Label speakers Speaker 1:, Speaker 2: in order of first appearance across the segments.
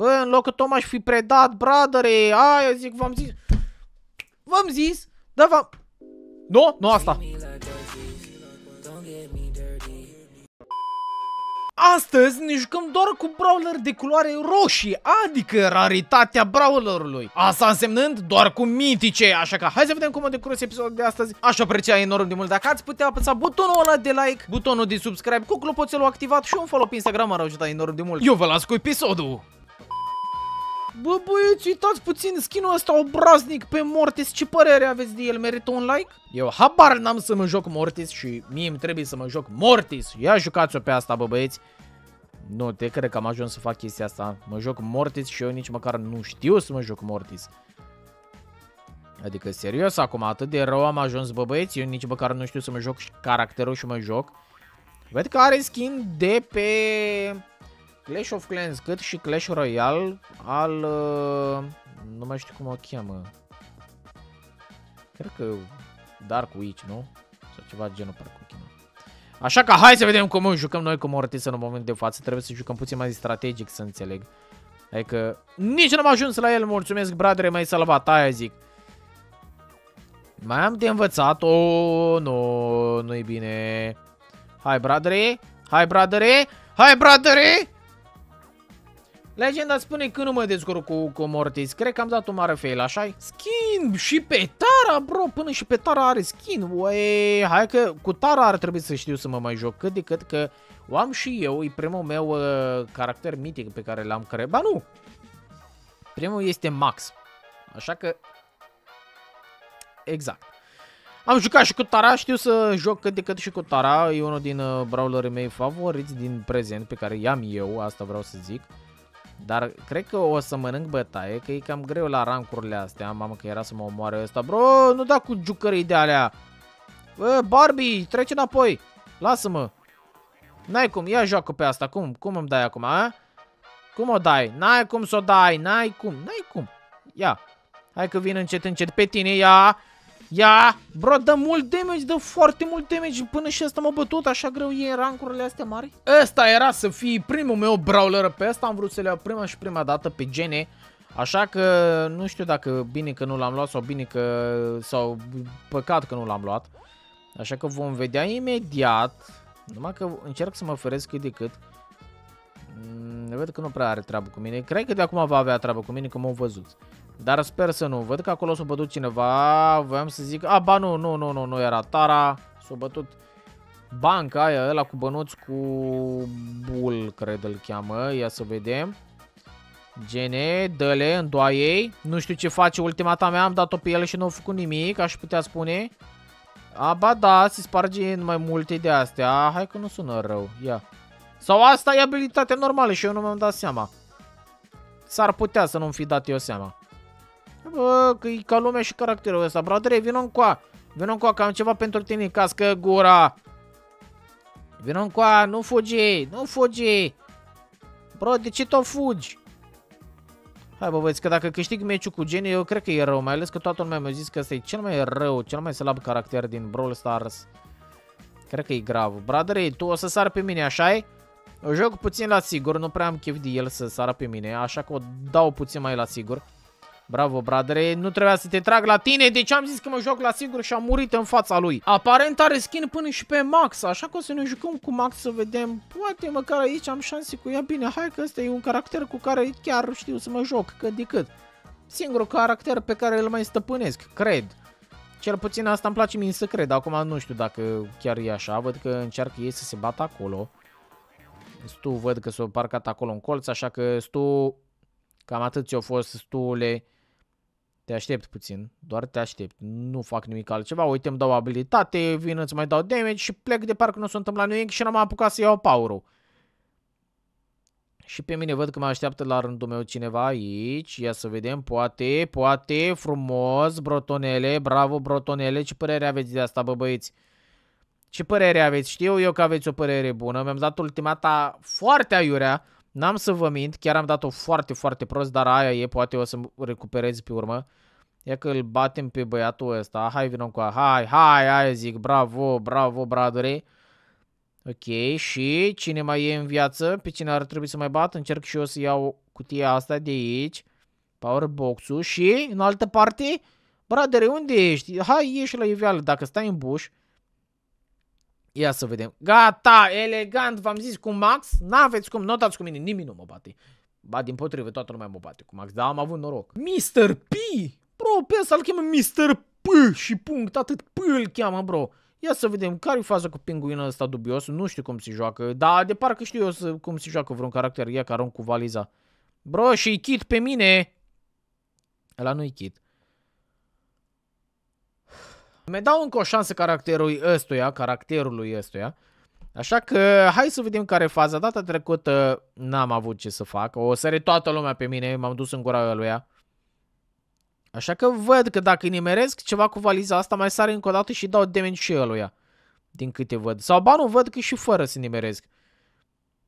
Speaker 1: Bă, în loc că aș fi predat, bradere, aia zic, v-am zis. V-am zis, da v-am... Nu, nu asta. Astăzi ne jucăm doar cu brawler de culoare roșie, adică raritatea brawlerului. Asta însemnând doar cu mitice, așa că hai să vedem cum o decurs episodul de astăzi. Aș aprecia enorm de mult dacă ați putea apăsa butonul ăla de like, butonul de subscribe cu clopoțelul activat și un follow pe Instagram ar ajuta enorm de mult. Eu vă las cu episodul! Bă, băieți, uitați puțin skinul ăsta obraznic pe Mortis, ce părere aveți de el? Merită un like? Eu habar n-am să mă joc Mortis și mie îmi trebuie să mă joc Mortis. Ia jucați-o pe asta, bă, băieți. Nu, te cred că am ajuns să fac chestia asta. Mă joc Mortis și eu nici măcar nu știu să mă joc Mortis. Adică, serios, acum atât de rău am ajuns, bă, băieți, eu nici măcar nu știu să mă joc caracterul și mă joc. Văd că are skin de pe Clash of Clans cât și Clash Royale al... Uh, nu mai știu cum o cheamă. Cred că Dark Witch, nu? Sau ceva genul parcă cheamă. Așa că hai să vedem cum jucăm noi cu Mortisan în momentul de față. Trebuie să jucăm puțin mai strategic să înțeleg. Adică nici nu am ajuns la el. Mulțumesc, bradere, mai salvat. Aia zic. Mai am de învățat. O, oh, nu, nu-i bine. Hai, bradere. Hai, bradere. Hai, bradere. Legenda spune că nu mă descurc cu, cu Mortis. Cred că am dat un mare fail, așa Skin și pe Tara, bro, până și pe Tara are skin. Uee, hai că cu Tara ar trebui să știu să mă mai joc cât de cât că o am și eu, e primul meu uh, caracter mitic pe care l-am creat. Ba nu! Primul este Max. Așa că... Exact. Am jucat și cu Tara, știu să joc cât de cât și cu Tara, e unul din uh, brawlerii mei favoriți din prezent pe care i-am eu, asta vreau să zic. Uh, dar cred că o să mănânc bătaie, că e cam greu la rancurile astea. Mamă, că era să mă omoare ăsta. Bro, nu da cu jucării de alea. Bă, Barbie, trece înapoi. Lasă-mă. N-ai cum, ia joacă pe asta. Cum? Cum îmi dai acum, a? Cum o dai? N-ai cum să o dai, n-ai cum, n-ai cum. Ia. Hai că vin încet, încet pe tine, ia. Ia, bro, dă mult damage, dă foarte mult damage Până și ăsta m-a bătut, așa greu e rancurile astea mari Ăsta era să fie primul meu brawler Pe asta am vrut să le iau prima și prima dată pe gene Așa că nu știu dacă bine că nu l-am luat sau bine că... Sau păcat că nu l-am luat Așa că vom vedea imediat Numai că încerc să mă feresc cât de cât mm, Văd că nu prea are treabă cu mine Cred că de acum va avea treabă cu mine că m-au văzut dar sper să nu văd că acolo s-a bătut cineva. Voiam să zic... A, ba nu, nu, nu, nu, nu era Tara. S-a bătut banca aia, ăla cu bănuți cu Bul, cred îl cheamă. Ia să vedem. Gene, dă-le ei. Nu știu ce face ultima ta mea, am dat-o pe el și nu a făcut nimic, aș putea spune. A, ba da, se sparge în mai multe de astea. Hai că nu sună rău, ia. Sau asta e abilitatea normală și eu nu mi-am dat seama. S-ar putea să nu-mi fi dat eu seama. Bă, că e ca lumea și caracterul ăsta. Brother, vină încoa. Vină încoa, că am ceva pentru tine. Cască gura. Vină a, nu fugi, nu fugi. Bro, de ce tot fugi? Hai bă, băieți, că dacă câștig meciul cu Jenny, eu cred că e rău, mai ales că toată lumea mi-a zis că ăsta e cel mai rău, cel mai slab caracter din Brawl Stars. Cred că e grav. Brother, tu o să sar pe mine, așa e? Eu joc puțin la sigur, nu prea am chef de el să sară pe mine, așa că o dau puțin mai la sigur. Bravo, bradere, nu trebuia să te trag la tine, deci am zis că mă joc la sigur și am murit în fața lui. Aparent are skin până și pe Max, așa că o să ne jucăm cu Max să vedem. Poate măcar aici am șanse cu ea. Bine, hai că ăsta e un caracter cu care chiar știu să mă joc, cât de cât. Singurul caracter pe care îl mai stăpânesc, cred. Cel puțin asta îmi place mie să cred, acum nu știu dacă chiar e așa, văd că încearcă ei să se bată acolo. Stu văd că s-a parcat acolo în colț, așa că Stu... Cam atât ți-au fost stule te aștept puțin, doar te aștept, nu fac nimic altceva, uite îmi dau abilitate, vin îți mai dau damage și plec de parcă nu sunt la New nimic și n-am apucat să iau power-ul. Și pe mine văd că mă așteaptă la rândul meu cineva aici, ia să vedem, poate, poate, frumos, brotonele, bravo brotonele, ce părere aveți de asta bă băieți? Ce părere aveți? Știu eu că aveți o părere bună, mi-am dat ultimata foarte aiurea, N-am să vă mint, chiar am dat-o foarte, foarte prost, dar aia e, poate o să recuperez pe urmă. Ia că îl batem pe băiatul ăsta. Hai, vină cu Hai, hai, hai, zic. Bravo, bravo, bradure. Ok, și cine mai e în viață? Pe cine ar trebui să mai bat? Încerc și eu să iau cutia asta de aici. Powerbox-ul și, în altă parte, bradere, unde ești? Hai, ieși la iveală. Dacă stai în buș, Ia să vedem. Gata, elegant, v-am zis cu Max, n-aveți cum, notați cu mine, nimeni nu mă bate. Ba, din potrivă, toată lumea mă bate cu Max, dar am avut noroc. Mr. P! Bro, pe să-l cheamă Mr. P și punct, atât P îl cheamă, bro. Ia să vedem care-i faza cu pinguinul ăsta dubios, nu știu cum se joacă, dar de parcă știu eu să, cum se joacă vreun caracter, ia caron cu valiza. Bro, și-i kit pe mine! Ăla nu-i kit. Mai dau încă o șansă caracterului ăstuia, caracterului ăstuia. Așa că hai să vedem care faza. Data trecută n-am avut ce să fac. O sări toată lumea pe mine, m-am dus în gura ăluia. Așa că văd că dacă nimeresc ceva cu valiza asta, mai sare încă o dată și dau damage și ăluia. Din câte văd. Sau ba nu văd că și fără să nimeresc.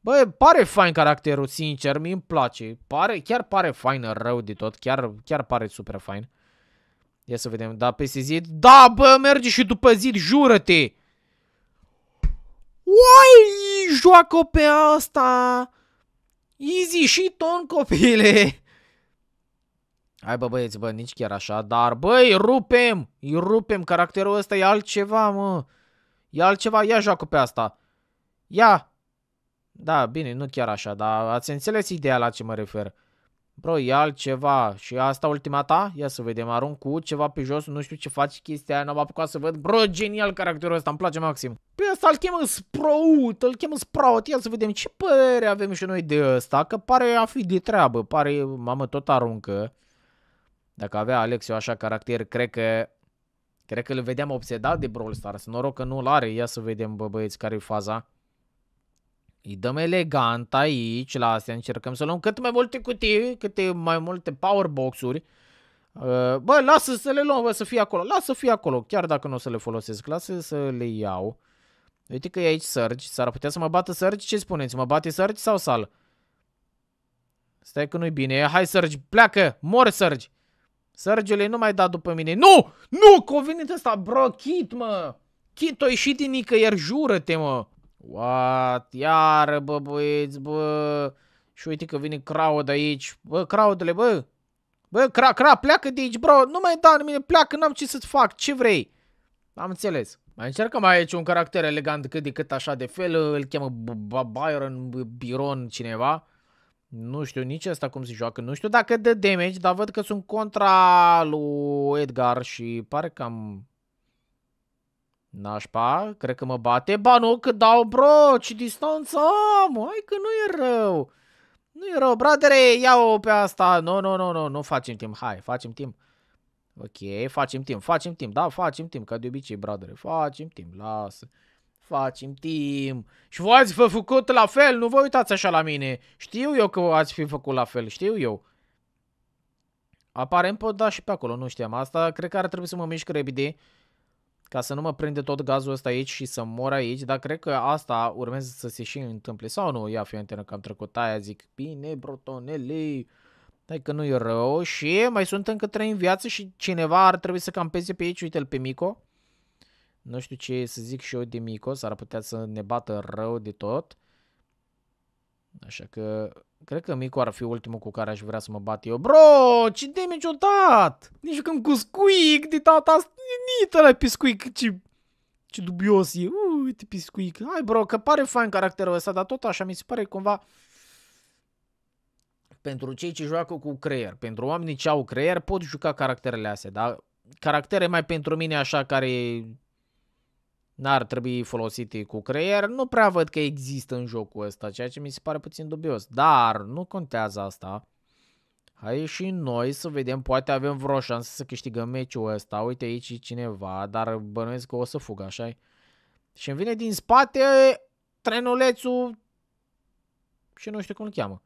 Speaker 1: Bă, pare fain caracterul, sincer, mi mi place. Pare, chiar pare fain rău de tot, chiar, chiar pare super fain. Ia să vedem. Da, peste zid. Da, bă, merge și după zid, jură-te! Uai, joacă pe asta! Easy și ton, copile! Hai bă băieți, bă, nici chiar așa, dar băi, rupem! Îi rupem, caracterul ăsta e altceva, mă! E altceva, ia joacă pe asta! Ia! Da, bine, nu chiar așa, dar ați înțeles ideea la ce mă refer. Bro, e altceva. Și asta ultima ta? Ia să vedem. Arunc cu ceva pe jos, nu știu ce faci chestia aia, n-am apucat să văd. Bro, genial caracterul ăsta, îmi place maxim. Pe păi ăsta îl chemă Sprout, îl chemă Sprout. Ia să vedem ce părere avem și noi de ăsta, că pare a fi de treabă. Pare, mamă, tot aruncă. Dacă avea Alexiu așa caracter, cred că... Cred că îl vedeam obsedat de Brawl Stars. Noroc că nu-l are. Ia să vedem, bă, băieți, care-i faza. Îi dăm elegant aici, la astea încercăm să luăm cât mai multe cutii, câte mai multe power uri uh, Bă, lasă să le luăm, bă, să fie acolo, lasă să fie acolo, chiar dacă nu o să le folosesc, lasă să le iau. Uite că e aici Surge, s-ar putea să mă bată Surge, ce spuneți, mă bate Surge sau Sal? Stai că nu-i bine, hai Surge, pleacă, mor Surge! Sărgele nu mai da după mine. Nu! Nu! Că a venit ăsta, bro, Kit, mă! Kit, o ieșit din nicăieri, jură-te, mă! What? Iară, bă, băieți, bă. Și uite că vine Crowd aici. Bă, Crowdule, bă. Bă, Cra, Cra, pleacă de aici, bro. Nu mai da în mine, pleacă, n-am ce să-ți fac. Ce vrei? Am înțeles. Mai încercăm aici un caracter elegant cât de cât așa de fel. Îl cheamă Byron, Biron, cineva. Nu știu nici asta cum se joacă. Nu știu dacă dă damage, dar văd că sunt contra lui Edgar și pare că am Nașpa, cred că mă bate. Ba nu, că dau, bro, ce distanță am. Hai că nu e rău. Nu e rău, bradere, ia-o pe asta. Nu, no, nu, no, nu, no, nu, nu facem timp. Hai, facem timp. Ok, facem timp, facem timp, da, facem timp, ca de obicei, bradere, facem timp, lasă. Facem timp. Și voi ați făcut la fel, nu vă uitați așa la mine. Știu eu că ați fi făcut la fel, știu eu. Aparent pot da și pe acolo, nu știam asta. Cred că ar trebui să mă mișc repede ca să nu mă prinde tot gazul ăsta aici și să mor aici, dar cred că asta urmează să se și întâmple. Sau nu, ia fi antenă că am trecut aia, zic, bine, brotonele, dai că nu-i rău și mai sunt încă trei în viață și cineva ar trebui să campeze pe aici, uite-l pe Mico. Nu știu ce să zic și eu de Mico, s-ar putea să ne bată rău de tot. Așa că Cred că Micu ar fi ultimul cu care aș vrea să mă bat eu. Bro, ce damage o dat! Ne jucăm cu Squeak de tata asta. Nită la pe Squeak, ce, ce dubios e. Uite pe Squeak. Hai bro, că pare fain caracterul ăsta, dar tot așa mi se pare cumva... Pentru cei ce joacă cu creier, pentru oamenii ce au creier, pot juca caracterele astea, dar caractere mai pentru mine așa care n-ar trebui folosite cu creier, nu prea văd că există în jocul ăsta, ceea ce mi se pare puțin dubios. Dar nu contează asta. Hai și noi să vedem, poate avem vreo șansă să câștigăm meciul ăsta. Uite aici e cineva, dar bănuiesc că o să fugă, așa Și îmi vine din spate trenulețul și nu știu cum îl cheamă.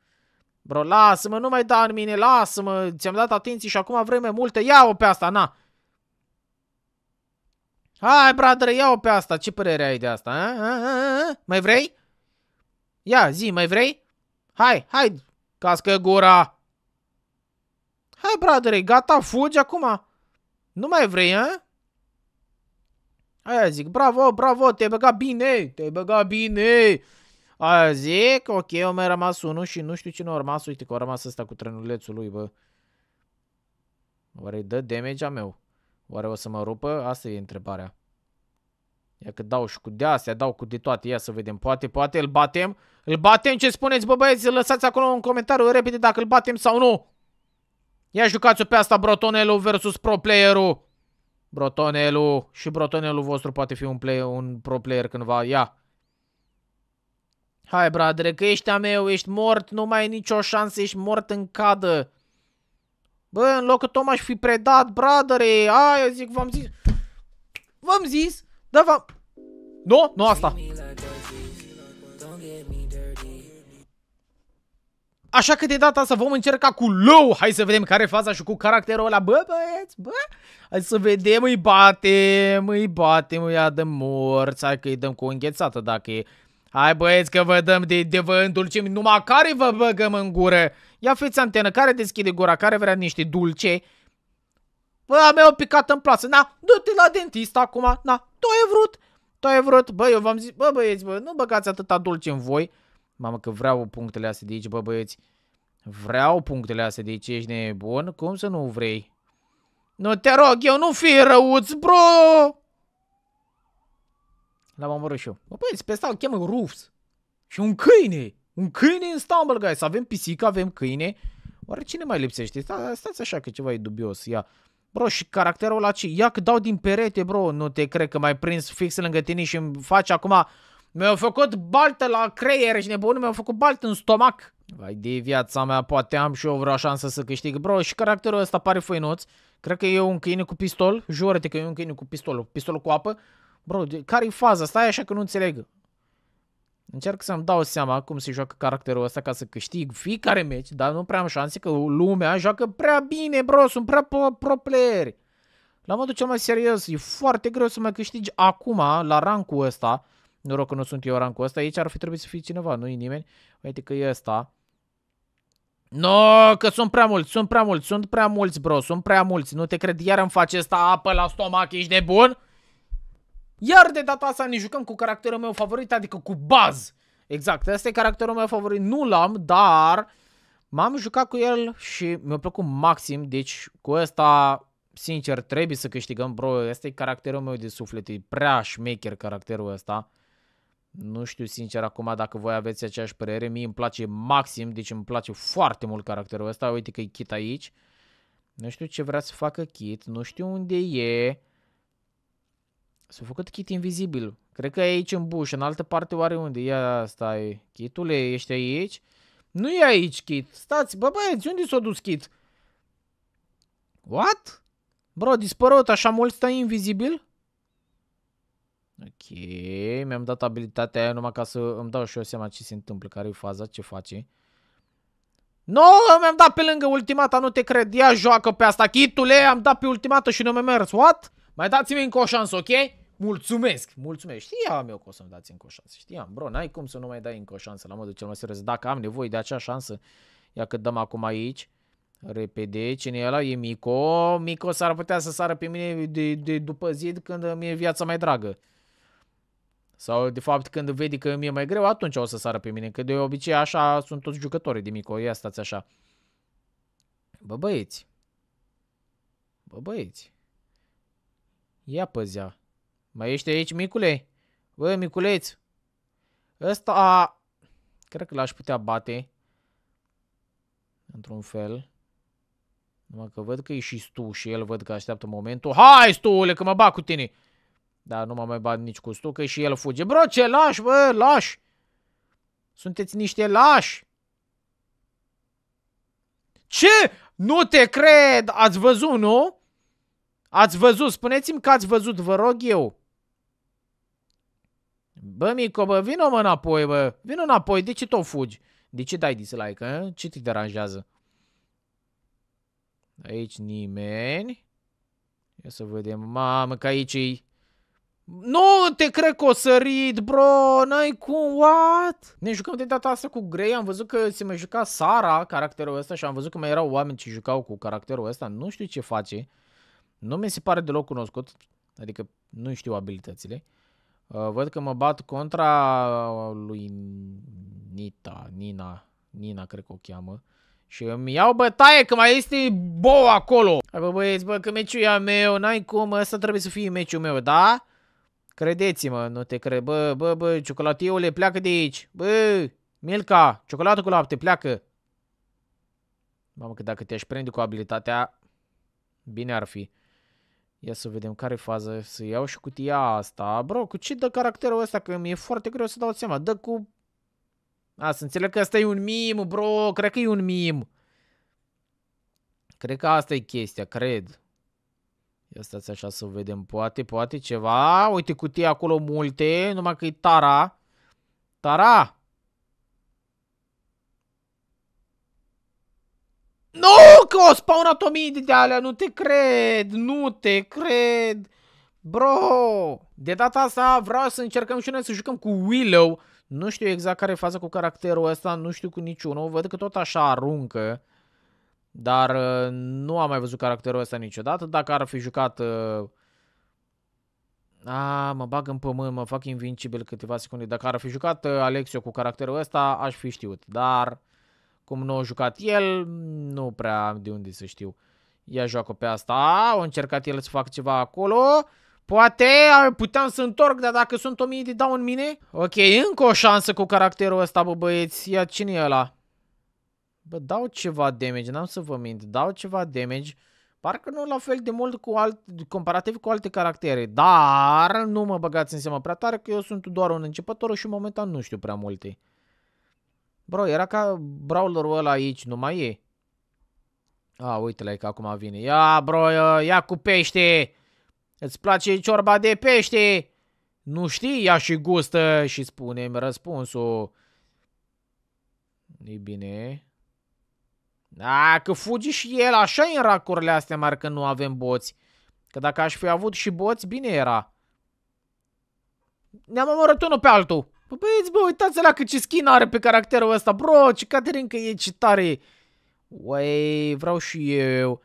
Speaker 1: Bro, lasă-mă, nu mai da în mine, lasă-mă, ți-am dat atenție și acum vreme multă, ia-o pe asta, na! Hai, brother, o pe asta. Ce părere ai de asta? A? A? A? A? Mai vrei? Ia, zi, mai vrei? Hai, hai, cască gura. Hai, brother, gata, fugi acum. Nu mai vrei, a? Aia zic, bravo, bravo, te-ai băgat bine, te-ai băgat bine. Aia zic, ok, eu mai rămas unul și nu știu cine a rămas. Uite că a rămas ăsta cu trenulețul lui, bă. Oare dă damage-a meu? Oare o să mă rupă? Asta e întrebarea. Ia că dau și cu de astea, dau cu de toate. Ia să vedem. Poate, poate îl batem. Îl batem? Ce spuneți, bă băieți? Lăsați acolo un comentariu repede dacă îl batem sau nu. Ia jucați-o pe asta, Brotonelu versus pro player-ul. Brotonelu și Brotonelu vostru poate fi un, play, un pro player cândva. Ia. Hai, bradere, că ești a meu, ești mort, nu mai ai nicio șansă, ești mort în cadă. Bă, în locul Tom aș fi predat, bradere, aia zic, v-am zis. V-am zis, da v-am... Nu, nu asta. Așa că de data asta vom încerca cu low. Hai să vedem care e faza și cu caracterul ăla. Bă, băieți, bă. Hai să vedem, îi batem, îi batem, îi adăm morți. Hai că îi dăm cu o înghețată dacă e Hai băieți că vă dăm de, de vă îndulcim, numai care vă băgăm în gură? Ia fiți antenă, care deschide gura, care vrea niște dulce? Bă, a mea picat în plasă, na, du-te la dentist acum, na, tu ai vrut, tu ai vrut, bă, eu v-am zis, bă băieți, bă, nu băgați atâta dulce în voi. Mamă că vreau punctele astea de aici, bă băieți, vreau punctele astea de aici, ești nebun, cum să nu vrei? Nu te rog, eu nu fi răuț, bro! L-am și eu. Bă, băi, pe stau, cheamă Rufs. Și un câine. Un câine în Stumble Guys. Avem pisică, avem câine. Oare cine mai lipsește? Sta, stați așa că ceva e dubios. Ia. Bro, și caracterul ăla ce? Ia că dau din perete, bro. Nu te cred că mai prins fix lângă tine și îmi faci acum... Mi-au făcut baltă la creier și nebun, mi-au făcut baltă în stomac. Vai de viața mea, poate am și eu vreo șansă să câștig. Bro, și caracterul ăsta pare făinuț. Cred că e un câine cu pistol. Jură-te că e un câine cu pistol. Pistolul cu apă. Bro, care-i faza? Stai așa că nu înțeleg. Încerc să-mi dau seama cum se joacă caracterul ăsta ca să câștig fiecare meci, dar nu prea am șanse că lumea joacă prea bine, bro, sunt prea pro player. La modul cel mai serios, e foarte greu să mai câștigi acum, la rancul ăsta. Noroc că nu sunt eu rancul ăsta, aici ar fi trebuit să fie cineva, nu e nimeni. Uite că e ăsta. No, că sunt prea mulți, sunt prea mulți, sunt prea mulți, bro, sunt prea mulți. Nu te cred, iar îmi face asta apă la stomac, ești nebun? Iar de data asta ne jucăm cu caracterul meu favorit, adică cu Buzz. Exact, asta e caracterul meu favorit. Nu l-am, dar m-am jucat cu el și mi-a plăcut maxim. Deci cu ăsta, sincer, trebuie să câștigăm, bro. Asta e caracterul meu de suflet. E prea șmecher caracterul ăsta. Nu știu sincer acum dacă voi aveți aceeași părere. Mie îmi place maxim, deci îmi place foarte mult caracterul ăsta. Uite că e Kit aici. Nu știu ce vrea să facă Kit, nu știu unde e. S-a făcut kit invizibil. Cred că e aici în buș, în altă parte oare unde. Ia stai, kitule, ești aici? Nu e aici kit. Stați, bă băieți, unde s-a dus kit? What? Bro, dispărut, așa mult stai invizibil? Ok, mi-am dat abilitatea aia numai ca să îmi dau și eu seama ce se întâmplă, care e faza, ce face. Nu, no, mi-am dat pe lângă ultimata, nu te cred, ia joacă pe asta, kitule, am dat pe ultimata și nu mi-a mers, what? Mai dați-mi încă o șansă, ok? Mulțumesc, mulțumesc. Știam eu că o să-mi dați încă o șansă. Știam, bro, n-ai cum să nu mai dai încă o șansă la modul cel mai serios. Dacă am nevoie de acea șansă, ia că dăm acum aici. Repede, cine e ăla? E Mico. Mico s-ar putea să sară pe mine de, de după zid când mi-e viața mai dragă. Sau, de fapt, când vede că mi-e mai greu, atunci o să sară pe mine. Că de obicei așa sunt toți jucătorii de Mico. Ia stați așa. Bă, băieți. Bă, băieți. Ia păzea. Mai ești aici, micule? Bă, miculeț! Ăsta... Cred că l-aș putea bate. Într-un fel. Numai că văd că e și Stu și el văd că așteaptă momentul. Hai, stuule, că mă bag cu tine! Dar nu mă mai bat nici cu Stu, că și el fuge. Bro, ce lași, bă, lași! Sunteți niște lași! Ce? Nu te cred! Ați văzut, nu? Ați văzut, spuneți-mi că ați văzut, vă rog eu. Bă, Mico, bă, vină mă înapoi, bă. Vină înapoi, de ce tot fugi? De ce dai dislike, a? Ă? Ce te deranjează? Aici nimeni. Ia să vedem. Mamă, că aici -i... Nu te cred că o sărit, bro! N-ai cum, what? Ne jucăm de data asta cu Grey, am văzut că se mai juca Sara, caracterul ăsta, și am văzut că mai erau oameni ce jucau cu caracterul ăsta. Nu știu ce face. Nu mi se pare deloc cunoscut, adică nu știu abilitățile. Uh, văd că mă bat contra uh, lui Nita, Nina, Nina cred că o cheamă. Și îmi iau bătaie că mai este bo acolo. Hai bă băieți, bă, că meciul e meu, n-ai cum, ăsta trebuie să fie meciul meu, da? Credeți-mă, nu te cred. Bă, bă, bă, ciocolatiule, pleacă de aici. Bă, Milka, ciocolată cu lapte, pleacă. Mamă, că dacă te-aș prinde cu abilitatea, bine ar fi. Ia să vedem care fază să iau și cutia asta. Bro, cu ce dă caracterul ăsta? Că mi-e foarte greu să dau seama. Dă cu... A, să înțeleg că asta e un mim, bro. Cred că e un mim. Cred că asta e chestia, cred. Ia stați așa să vedem. Poate, poate ceva. Uite, cutia acolo multe. Numai că e Tara. Tara! No! că adică, o spawnat o mie de alea, nu te cred, nu te cred. Bro, de data asta vreau să încercăm și noi să jucăm cu Willow. Nu știu exact care e faza cu caracterul ăsta, nu știu cu niciunul. Văd că tot așa aruncă. Dar uh, nu am mai văzut caracterul ăsta niciodată. Dacă ar fi jucat... Uh, a, mă bag în pământ, mă fac invincibil câteva secunde. Dacă ar fi jucat uh, Alexio cu caracterul ăsta, aș fi știut. Dar cum nu a jucat el, nu prea am de unde să știu. Ia joacă pe asta, a încercat el să facă ceva acolo, poate puteam să întorc, dar dacă sunt mie de dau în mine? Ok, încă o șansă cu caracterul ăsta, bă băieți, ia cine e ăla? Bă, dau ceva damage, n-am să vă mint, dau ceva damage, parcă nu la fel de mult cu alt, comparativ cu alte caractere, dar nu mă băgați în seama prea tare că eu sunt doar un începător și momentan nu știu prea multe. Bro, era ca brawlerul ăla aici, mai e. A, uite-le că acum vine. Ia, bro, ă, ia cu pește! Îți place ciorba de pește? Nu știi? Ia și gustă și spune răspunsul. E bine. Da, că fugi și el așa în racurile astea, mari că nu avem boți. Că dacă aș fi avut și boți, bine era. Ne-am omorât unul pe altul. Bă, păi, băieți, bă, uitați la cât ce skin are pe caracterul ăsta, bro, ce Caterinca e, ce tare Uai, vreau și eu.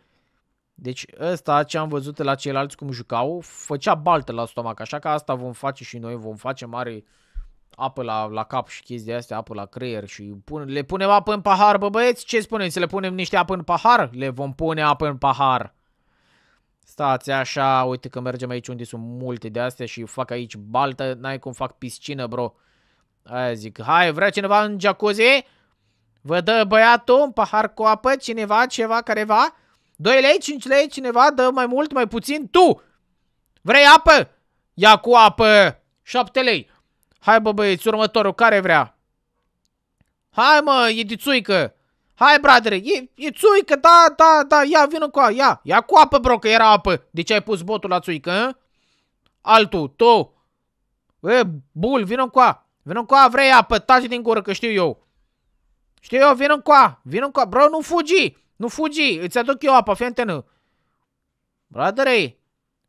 Speaker 1: Deci ăsta ce am văzut la ceilalți cum jucau, făcea baltă la stomac, așa că asta vom face și noi, vom face mare apă la, la cap și chestii astea, apă la creier și pun, le punem apă în pahar, bă băieți, ce spuneți, le punem niște apă în pahar? Le vom pune apă în pahar. Stați așa, uite că mergem aici unde sunt multe de astea și fac aici baltă, n-ai cum fac piscină, bro. Aia zic, hai, vrea cineva în jacuzzi? Vă dă băiatul un pahar cu apă, cineva, ceva, careva? 2 lei, 5 lei, cineva dă mai mult, mai puțin, tu! Vrei apă? Ia cu apă! 7 lei. Hai bă băieți, următorul, care vrea? Hai mă, e de țuică. Hai, bradere, e, e țuică, da, da, da, ia, vină cu apă, ia, ia cu apă, bro, că era apă. De ce ai pus botul la țuică, hă? Altul, tu. E, bul, vină cu apă. Vino cu a vrei apă, tați din gură că știu eu. Știu eu, vin coa, vin coa. Bro, nu fugi, nu fugi, îți aduc eu apă, fii antenă. Brotherei,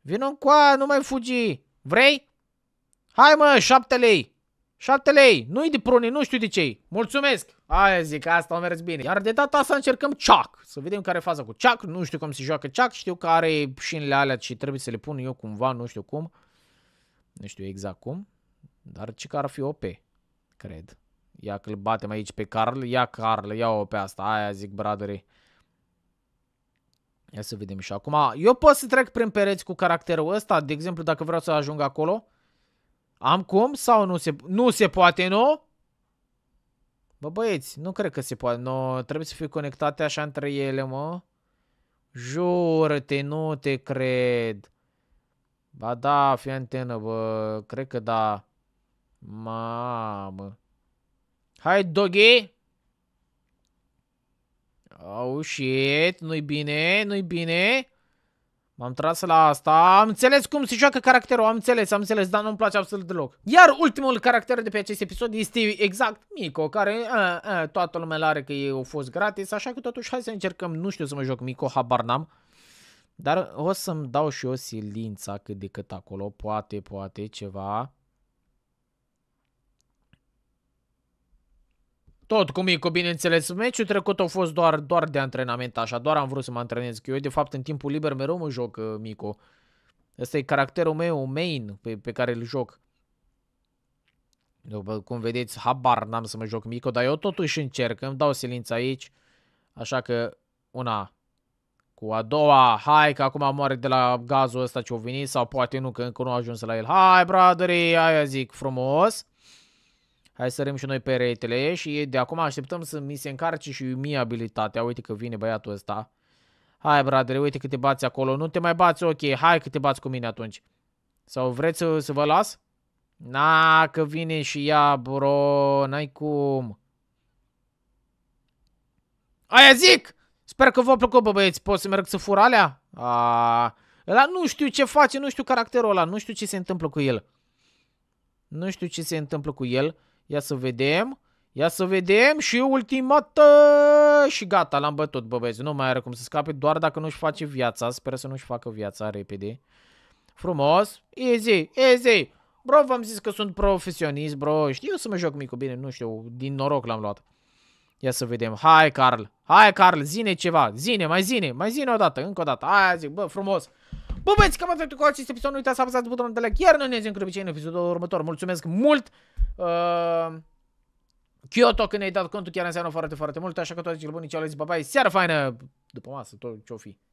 Speaker 1: vin coa, nu mai fugi. Vrei? Hai mă, șapte lei. Șapte lei, nu-i de pruni, nu știu de ce Mulțumesc. Aia zic, asta a mers bine. Iar de data asta încercăm ceac. Să vedem care e faza cu ceac. Nu știu cum se joacă ceac. Știu că are șinile alea și trebuie să le pun eu cumva, nu știu cum. Nu știu exact cum. Dar ce că ar fi OP, cred. Ia că îl batem aici pe Carl, ia Carl, ia-o pe asta, aia zic braderii. Ia să vedem și acum. Eu pot să trec prin pereți cu caracterul ăsta, de exemplu, dacă vreau să ajung acolo. Am cum sau nu se, nu se poate, nu? Bă, băieți, nu cred că se poate. No, trebuie să fie conectate așa între ele, mă. Jură-te, nu te cred. Ba da, fi antenă, bă, cred că da. Mamă. Hai, doggy! Oh, shit, nu-i bine, nu-i bine. M-am tras la asta. Am înțeles cum se joacă caracterul, am înțeles, am înțeles, dar nu-mi place absolut deloc. Iar ultimul caracter de pe acest episod este exact Mico, care a, a, toată lumea l-are că e o fost gratis, așa că totuși hai să încercăm, nu știu să mă joc Mico, habar n-am. Dar o să-mi dau și o silința cât de cât acolo, poate, poate, ceva. Tot cu Micu, bineînțeles. Meciul trecut a fost doar, doar de antrenament, așa, doar am vrut să mă antrenez. Că eu, de fapt, în timpul liber mereu mă joc, uh, Micu. Ăsta e caracterul meu, main, pe, pe care îl joc. După cum vedeți, habar n-am să mă joc Mico, dar eu totuși încerc, îmi dau silința aici. Așa că una cu a doua, hai că acum moare de la gazul ăsta ce-o venit sau poate nu, că încă nu a ajuns la el. Hai, brother, aia zic frumos. Hai să sărim și noi reitele și de acum așteptăm să mi se încarce și mie abilitatea. Uite că vine băiatul ăsta. Hai, bradere, uite că te bați acolo. Nu te mai bați, ok. Hai că te bați cu mine atunci. Sau vreți să, să vă las? Na, că vine și ea, bro. N-ai cum. Aia zic! Sper că v-a plăcut, bă, băieți. Pot să merg să fur alea? A, ăla nu știu ce face, nu știu caracterul ăla. Nu știu ce se întâmplă cu el. Nu știu ce se întâmplă cu el. Ia să vedem. Ia să vedem și ultimată și gata, l-am bătut, bă băieți. Nu mai are cum să scape, doar dacă nu-și face viața. Sper să nu-și facă viața repede. Frumos. Easy, easy. Bro, v-am zis că sunt profesionist, bro. Știu să mă joc micu, bine, nu știu, din noroc l-am luat. Ia să vedem. Hai, Carl. Hai, Carl, zine ceva. Zine, mai zine, mai zine o dată, încă o dată. Aia zic, bă, frumos. Bă, băieți, cam atât cu acest episod. Nu uitați să apăsați butonul de like, iar noi ne zicem obicei în episodul următor. Mulțumesc mult! Uh, Kyoto, când ai dat contul, chiar înseamnă foarte, foarte mult, așa că toate cele bune, cealaltă zi, bye, bye, seară faină, după masă, tot ce-o fi.